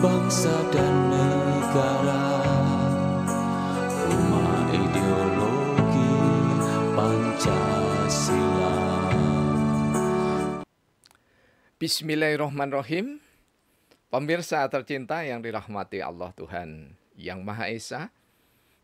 bangsa dan negara rumah ideologi Pancasila Bismillahirrahmanirrahim Pemirsa tercinta yang dirahmati Allah Tuhan Yang Maha Esa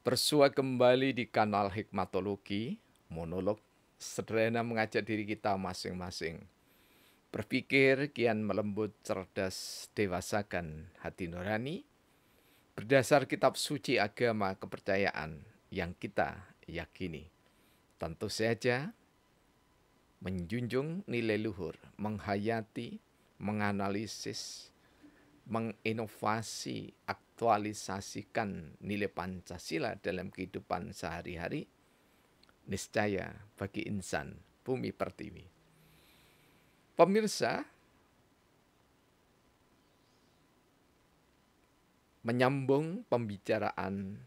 Bersua kembali di kanal Hikmatologi Monolog sederhana mengajak diri kita masing-masing Berpikir kian melembut cerdas dewasakan hati nurani berdasar kitab suci agama kepercayaan yang kita yakini. Tentu saja menjunjung nilai luhur, menghayati, menganalisis, menginovasi, aktualisasikan nilai Pancasila dalam kehidupan sehari-hari, niscaya bagi insan bumi pertiwi Pemirsa, menyambung pembicaraan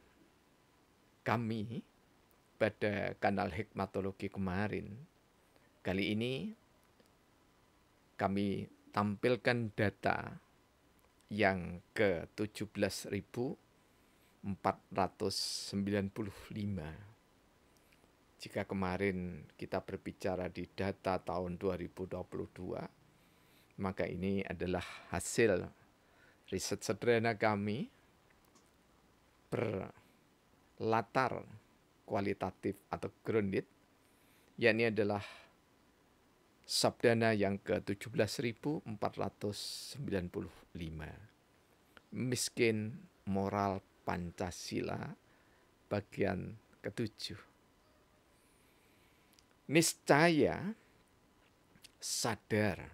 kami pada kanal Hikmatologi kemarin, kali ini kami tampilkan data yang ke 17.495 jika kemarin kita berbicara di data tahun 2022, maka ini adalah hasil riset sederhana kami berlatar kualitatif atau grounded, yakni adalah sabdana yang ke-17.495. Miskin moral Pancasila bagian ketujuh niscaya sadar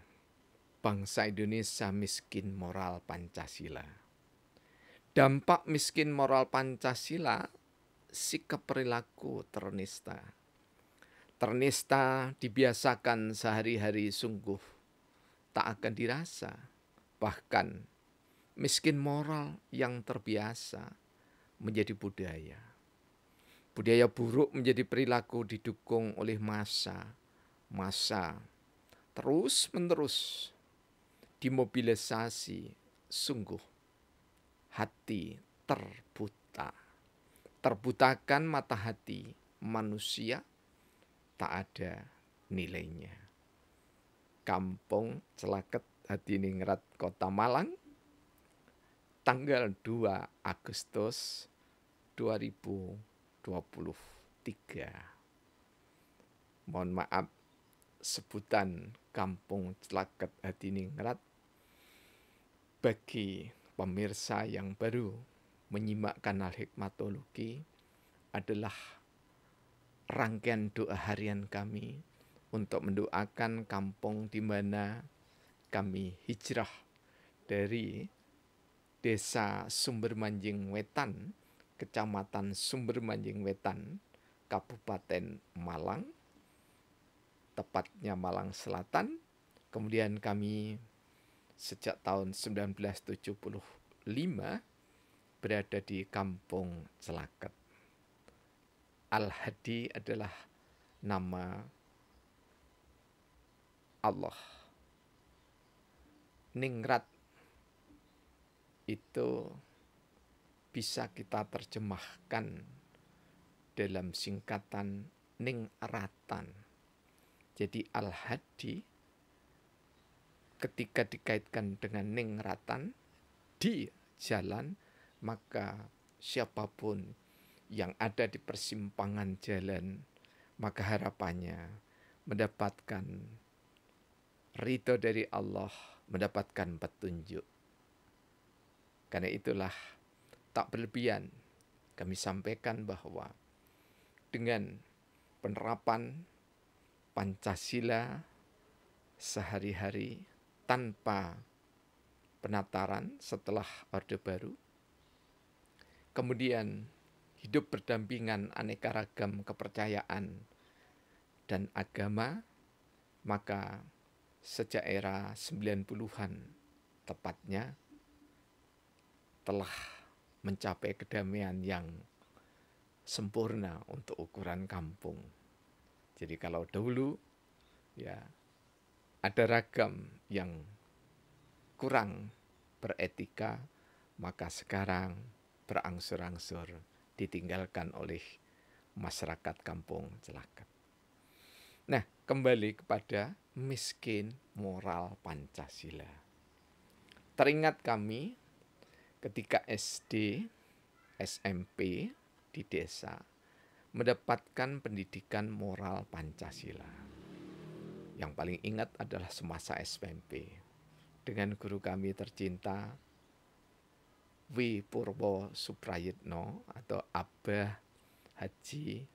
bangsa Indonesia miskin moral Pancasila. Dampak miskin moral Pancasila, sikap perilaku ternista. Ternista dibiasakan sehari-hari sungguh tak akan dirasa. Bahkan miskin moral yang terbiasa menjadi budaya. Budaya buruk menjadi perilaku didukung oleh masa-masa terus menerus dimobilisasi sungguh. Hati terbuta. Terbutakan mata hati manusia tak ada nilainya. Kampung Celaket Hati Ningrat Kota Malang tanggal 2 Agustus 2020. 23. Mohon maaf sebutan Kampung Celaket ningrat bagi pemirsa yang baru menyimak kanal Hikmatologi adalah rangkaian doa harian kami untuk mendoakan kampung di mana kami hijrah dari desa Sumber Manjing Wetan Kecamatan Sumber Manjing Wetan, Kabupaten Malang, tepatnya Malang Selatan. Kemudian kami sejak tahun 1975 berada di Kampung Celaket. Al-Hadi adalah nama Allah. Ningrat itu bisa kita terjemahkan dalam singkatan ning Ratan. Jadi al-hadi ketika dikaitkan dengan ning ratan di jalan maka siapapun yang ada di persimpangan jalan maka harapannya mendapatkan rito dari Allah, mendapatkan petunjuk. Karena itulah tak berlebihan, kami sampaikan bahwa dengan penerapan Pancasila sehari-hari tanpa penataran setelah Orde Baru, kemudian hidup berdampingan aneka ragam kepercayaan dan agama, maka sejak era 90-an tepatnya telah mencapai kedamaian yang sempurna untuk ukuran kampung. Jadi kalau dahulu ya ada ragam yang kurang beretika, maka sekarang berangsur-angsur ditinggalkan oleh masyarakat kampung celaka. Nah, kembali kepada miskin moral Pancasila. Teringat kami ketika SD, SMP di desa mendapatkan pendidikan moral Pancasila. Yang paling ingat adalah semasa SMP dengan guru kami tercinta W Purwo Suprayitno atau Abah Haji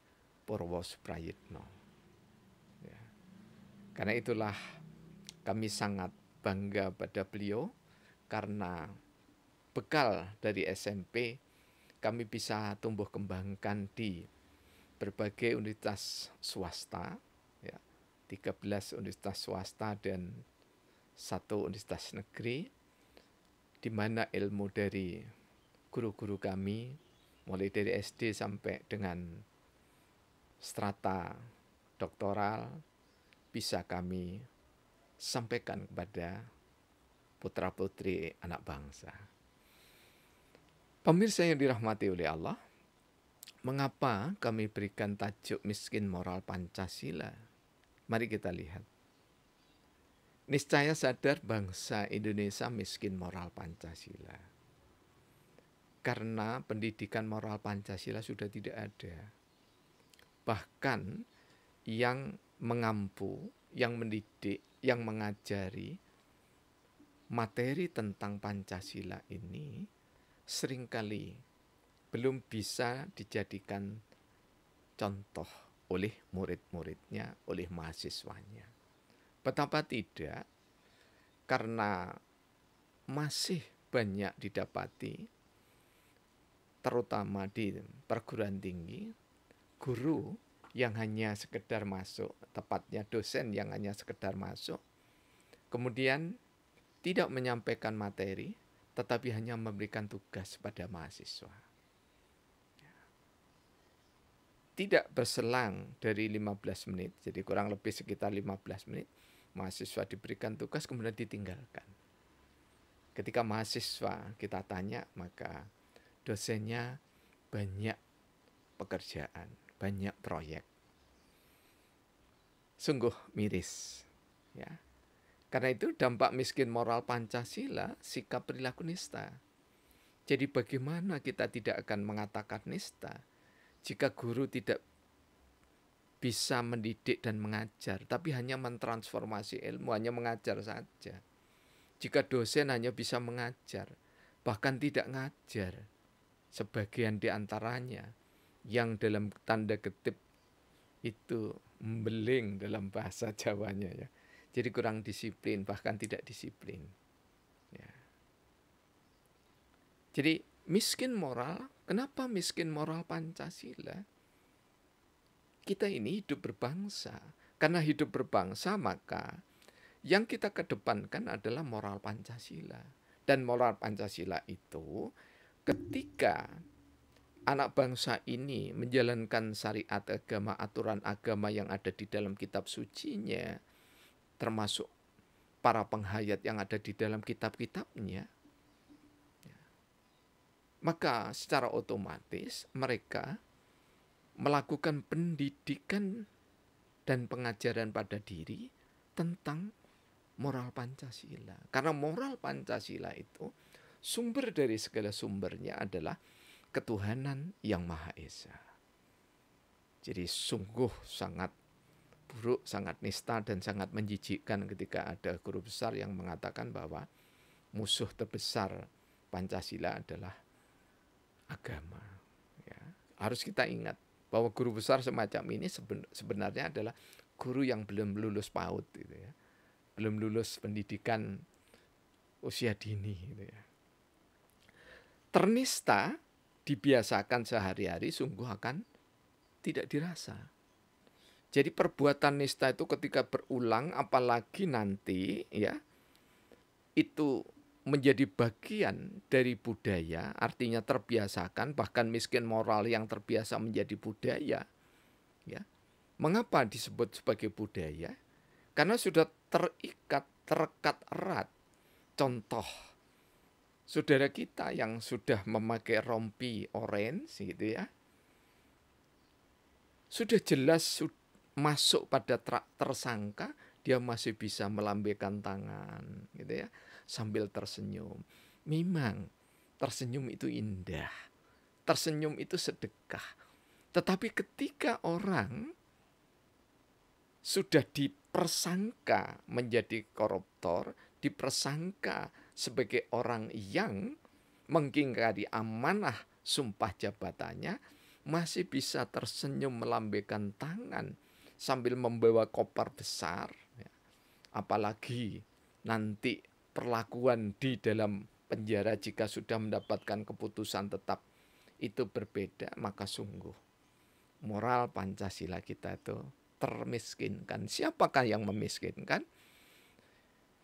Purwo Suprayitno. Ya. Karena itulah kami sangat bangga pada beliau karena bekal dari SMP kami bisa tumbuh kembangkan di berbagai unitas swasta ya 13 unitas swasta dan satu universitas negeri di mana ilmu dari guru-guru kami mulai dari SD sampai dengan strata doktoral bisa kami sampaikan kepada putra-putri anak bangsa. Pemirsa yang dirahmati oleh Allah, mengapa kami berikan tajuk miskin moral Pancasila? Mari kita lihat. Niscaya sadar bangsa Indonesia miskin moral Pancasila. Karena pendidikan moral Pancasila sudah tidak ada. Bahkan yang mengampu, yang mendidik, yang mengajari materi tentang Pancasila ini seringkali belum bisa dijadikan contoh oleh murid-muridnya, oleh mahasiswanya. Betapa tidak, karena masih banyak didapati, terutama di perguruan tinggi, guru yang hanya sekedar masuk, tepatnya dosen yang hanya sekedar masuk, kemudian tidak menyampaikan materi, tetapi hanya memberikan tugas pada mahasiswa. Tidak berselang dari 15 menit, jadi kurang lebih sekitar 15 menit, mahasiswa diberikan tugas kemudian ditinggalkan. Ketika mahasiswa kita tanya, maka dosennya banyak pekerjaan, banyak proyek. Sungguh miris, ya. Karena itu dampak miskin moral Pancasila, sikap perilaku nista. Jadi bagaimana kita tidak akan mengatakan nista jika guru tidak bisa mendidik dan mengajar, tapi hanya mentransformasi ilmu, hanya mengajar saja. Jika dosen hanya bisa mengajar, bahkan tidak ngajar, sebagian di antaranya yang dalam tanda ketip itu membeling dalam bahasa Jawanya ya jadi kurang disiplin, bahkan tidak disiplin. Ya. Jadi miskin moral, kenapa miskin moral Pancasila? Kita ini hidup berbangsa. Karena hidup berbangsa maka yang kita kedepankan adalah moral Pancasila. Dan moral Pancasila itu ketika anak bangsa ini menjalankan syariat agama, aturan agama yang ada di dalam kitab sucinya, termasuk para penghayat yang ada di dalam kitab-kitabnya, maka secara otomatis mereka melakukan pendidikan dan pengajaran pada diri tentang moral Pancasila. Karena moral Pancasila itu sumber dari segala sumbernya adalah ketuhanan yang Maha Esa. Jadi sungguh sangat buruk, sangat nista dan sangat menjijikkan ketika ada guru besar yang mengatakan bahwa musuh terbesar Pancasila adalah agama. Ya. Harus kita ingat bahwa guru besar semacam ini sebenarnya adalah guru yang belum lulus PAUD, gitu ya. belum lulus pendidikan usia dini. Gitu ya. Ternista dibiasakan sehari-hari sungguh akan tidak dirasa. Jadi perbuatan nista itu ketika berulang apalagi nanti ya itu menjadi bagian dari budaya, artinya terbiasakan bahkan miskin moral yang terbiasa menjadi budaya. Ya. Mengapa disebut sebagai budaya? Karena sudah terikat, terekat erat. Contoh saudara kita yang sudah memakai rompi orange gitu ya. Sudah jelas sudah masuk pada tersangka, dia masih bisa melambaikan tangan, gitu ya, sambil tersenyum. Memang tersenyum itu indah. Tersenyum itu sedekah. Tetapi ketika orang sudah dipersangka menjadi koruptor, dipersangka sebagai orang yang mengingkari amanah sumpah jabatannya, masih bisa tersenyum melambaikan tangan sambil membawa koper besar. Ya. Apalagi nanti perlakuan di dalam penjara jika sudah mendapatkan keputusan tetap itu berbeda, maka sungguh moral Pancasila kita itu termiskinkan. Siapakah yang memiskinkan?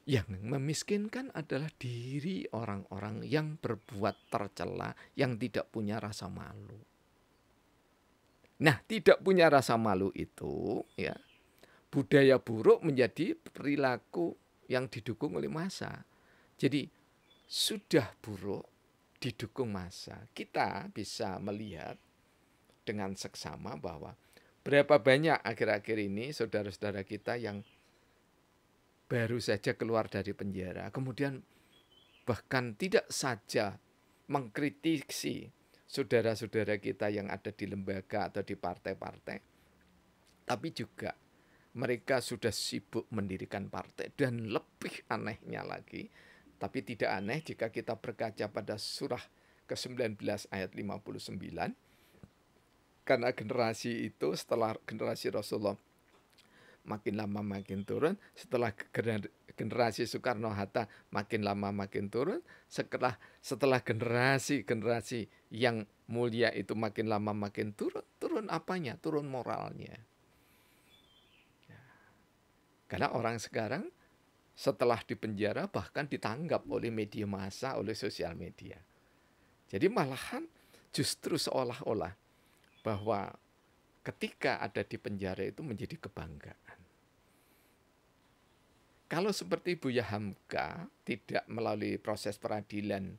Yang memiskinkan adalah diri orang-orang yang berbuat tercela, yang tidak punya rasa malu. Nah, tidak punya rasa malu itu ya budaya buruk menjadi perilaku yang didukung oleh masa Jadi sudah buruk didukung masa Kita bisa melihat dengan seksama bahwa berapa banyak akhir-akhir ini saudara-saudara kita yang baru saja keluar dari penjara, kemudian bahkan tidak saja mengkritisi saudara-saudara kita yang ada di lembaga atau di partai-partai, tapi juga mereka sudah sibuk mendirikan partai dan lebih anehnya lagi, tapi tidak aneh jika kita berkaca pada surah ke-19 ayat 59 karena generasi itu setelah generasi Rasulullah makin lama makin turun setelah generasi Soekarno Hatta makin lama makin turun setelah setelah generasi generasi yang mulia itu makin lama makin turun turun apanya turun moralnya ya. karena orang sekarang setelah dipenjara bahkan ditanggap oleh media massa oleh sosial media jadi malahan justru seolah-olah bahwa ketika ada di penjara itu menjadi kebanggaan kalau seperti Buya Hamka tidak melalui proses peradilan,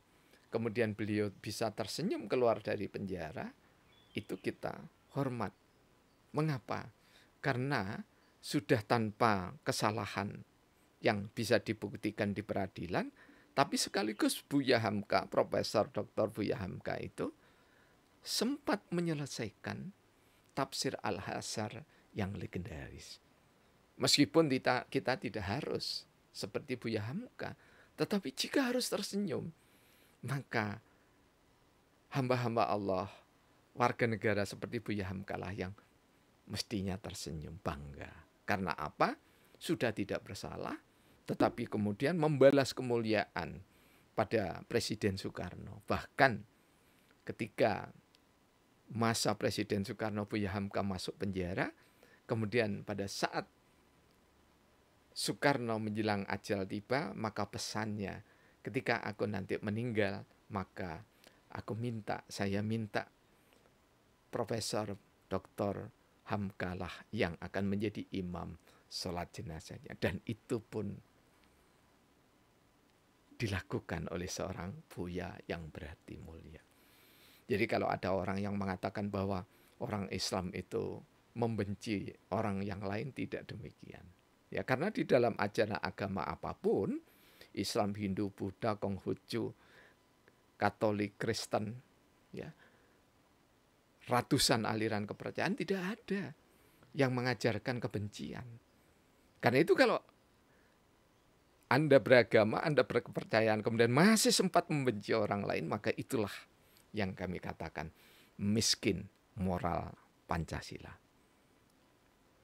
kemudian beliau bisa tersenyum keluar dari penjara, itu kita hormat. Mengapa? Karena sudah tanpa kesalahan yang bisa dibuktikan di peradilan, tapi sekaligus Buya Hamka, Profesor Dr. Buya Hamka itu sempat menyelesaikan tafsir Al-Hasar yang legendaris. Meskipun kita, kita tidak harus seperti Buya Hamka, tetapi jika harus tersenyum, maka hamba-hamba Allah, warga negara seperti Buya Hamka lah yang mestinya tersenyum bangga. Karena apa? Sudah tidak bersalah, tetapi kemudian membalas kemuliaan pada Presiden Soekarno. Bahkan ketika masa Presiden Soekarno Buya Hamka masuk penjara, kemudian pada saat Soekarno menjelang ajal tiba, maka pesannya, ketika aku nanti meninggal, maka aku minta, saya minta Profesor Dr. Hamkalah yang akan menjadi imam sholat jenazahnya. Dan itu pun dilakukan oleh seorang buya yang berhati mulia. Jadi kalau ada orang yang mengatakan bahwa orang Islam itu membenci orang yang lain, tidak demikian. Ya, karena di dalam ajaran agama apapun, Islam, Hindu, Buddha, Konghucu, Katolik, Kristen, ya. Ratusan aliran kepercayaan tidak ada yang mengajarkan kebencian. Karena itu kalau anda beragama, Anda berkepercayaan, kemudian masih sempat membenci orang lain, maka itulah yang kami katakan miskin moral Pancasila.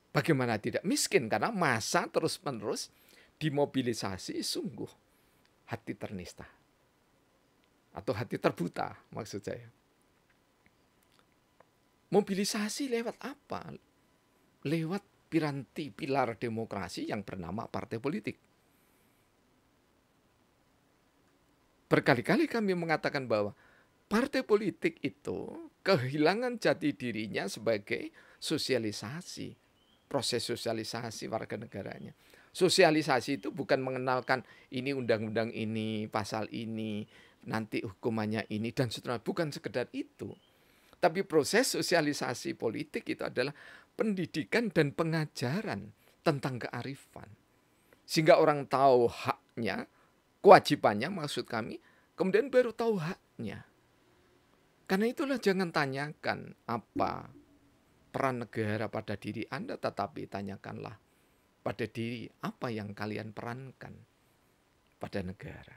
Bagaimana tidak miskin karena masa terus-menerus dimobilisasi sungguh hati ternista atau hati terbuta maksud saya. Mobilisasi lewat apa? Lewat piranti pilar demokrasi yang bernama partai politik. Berkali-kali kami mengatakan bahwa partai politik itu kehilangan jati dirinya sebagai sosialisasi proses sosialisasi warga negaranya. Sosialisasi itu bukan mengenalkan ini undang-undang ini, pasal ini, nanti hukumannya ini dan seterusnya, bukan sekedar itu. Tapi proses sosialisasi politik itu adalah pendidikan dan pengajaran tentang kearifan. Sehingga orang tahu haknya, kewajibannya maksud kami, kemudian baru tahu haknya. Karena itulah jangan tanyakan apa peran negara pada diri Anda, tetapi tanyakanlah pada diri apa yang kalian perankan pada negara.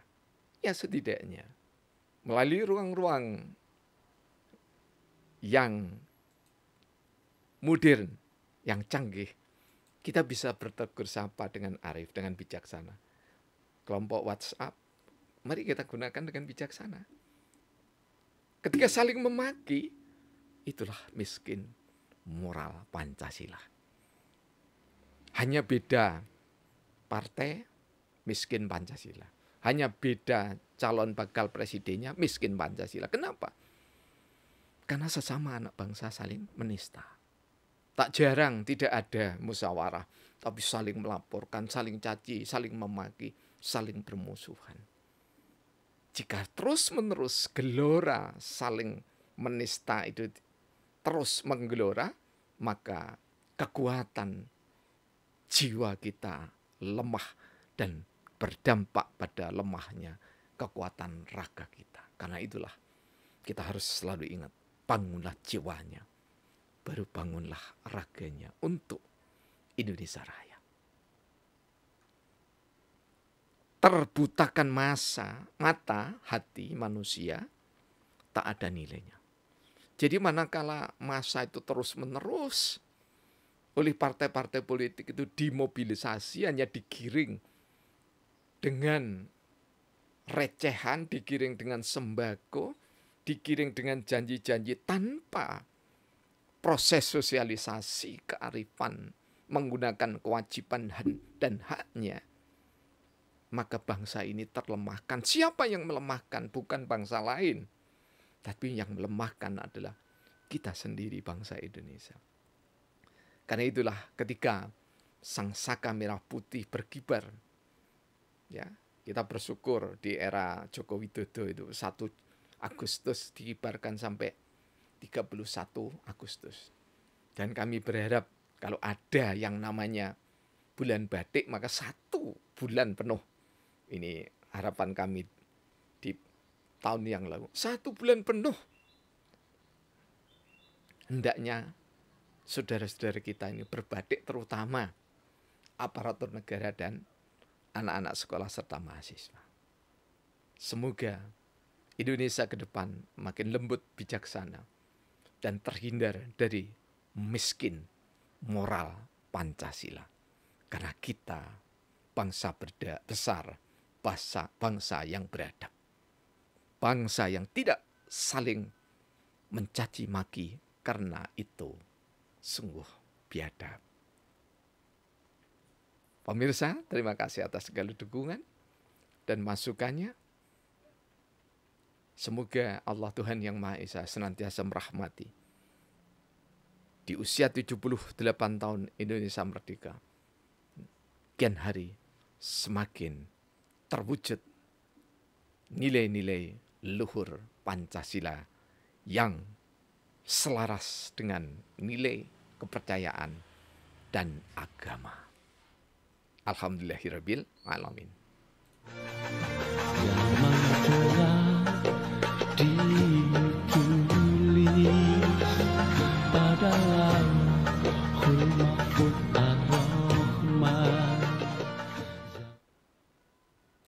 Ya setidaknya melalui ruang-ruang yang modern, yang canggih, kita bisa bertegur sapa dengan arif, dengan bijaksana. Kelompok WhatsApp, mari kita gunakan dengan bijaksana. Ketika saling memaki, itulah miskin moral Pancasila. Hanya beda partai miskin Pancasila. Hanya beda calon bakal presidennya miskin Pancasila. Kenapa? Karena sesama anak bangsa saling menista. Tak jarang tidak ada musyawarah, tapi saling melaporkan, saling caci, saling memaki, saling bermusuhan. Jika terus-menerus gelora saling menista itu terus menggelora, maka kekuatan jiwa kita lemah dan berdampak pada lemahnya kekuatan raga kita. Karena itulah kita harus selalu ingat, bangunlah jiwanya, baru bangunlah raganya untuk Indonesia Raya. Terbutakan masa, mata, hati manusia tak ada nilainya. Jadi manakala masa itu terus-menerus oleh partai-partai politik itu dimobilisasi hanya digiring dengan recehan, digiring dengan sembako, digiring dengan janji-janji tanpa proses sosialisasi kearifan menggunakan kewajiban dan haknya maka bangsa ini terlemahkan. Siapa yang melemahkan? Bukan bangsa lain. Tapi yang melemahkan adalah kita sendiri bangsa Indonesia. Karena itulah ketika sang saka merah putih berkibar, ya kita bersyukur di era Joko Widodo itu 1 Agustus dikibarkan sampai 31 Agustus. Dan kami berharap kalau ada yang namanya bulan batik maka satu bulan penuh. Ini harapan kami tahun yang lalu. Satu bulan penuh. Hendaknya saudara-saudara kita ini berbadik terutama aparatur negara dan anak-anak sekolah serta mahasiswa. Semoga Indonesia ke depan makin lembut bijaksana dan terhindar dari miskin moral Pancasila. Karena kita bangsa berda, besar, bangsa, bangsa yang beradab bangsa yang tidak saling mencaci maki karena itu sungguh biadab. Pemirsa, terima kasih atas segala dukungan dan masukannya. Semoga Allah Tuhan Yang Maha Esa senantiasa merahmati. Di usia 78 tahun Indonesia merdeka, kian hari semakin terwujud nilai-nilai luhur Pancasila yang selaras dengan nilai kepercayaan dan agama. Alhamdulillahirabbil alamin. Yang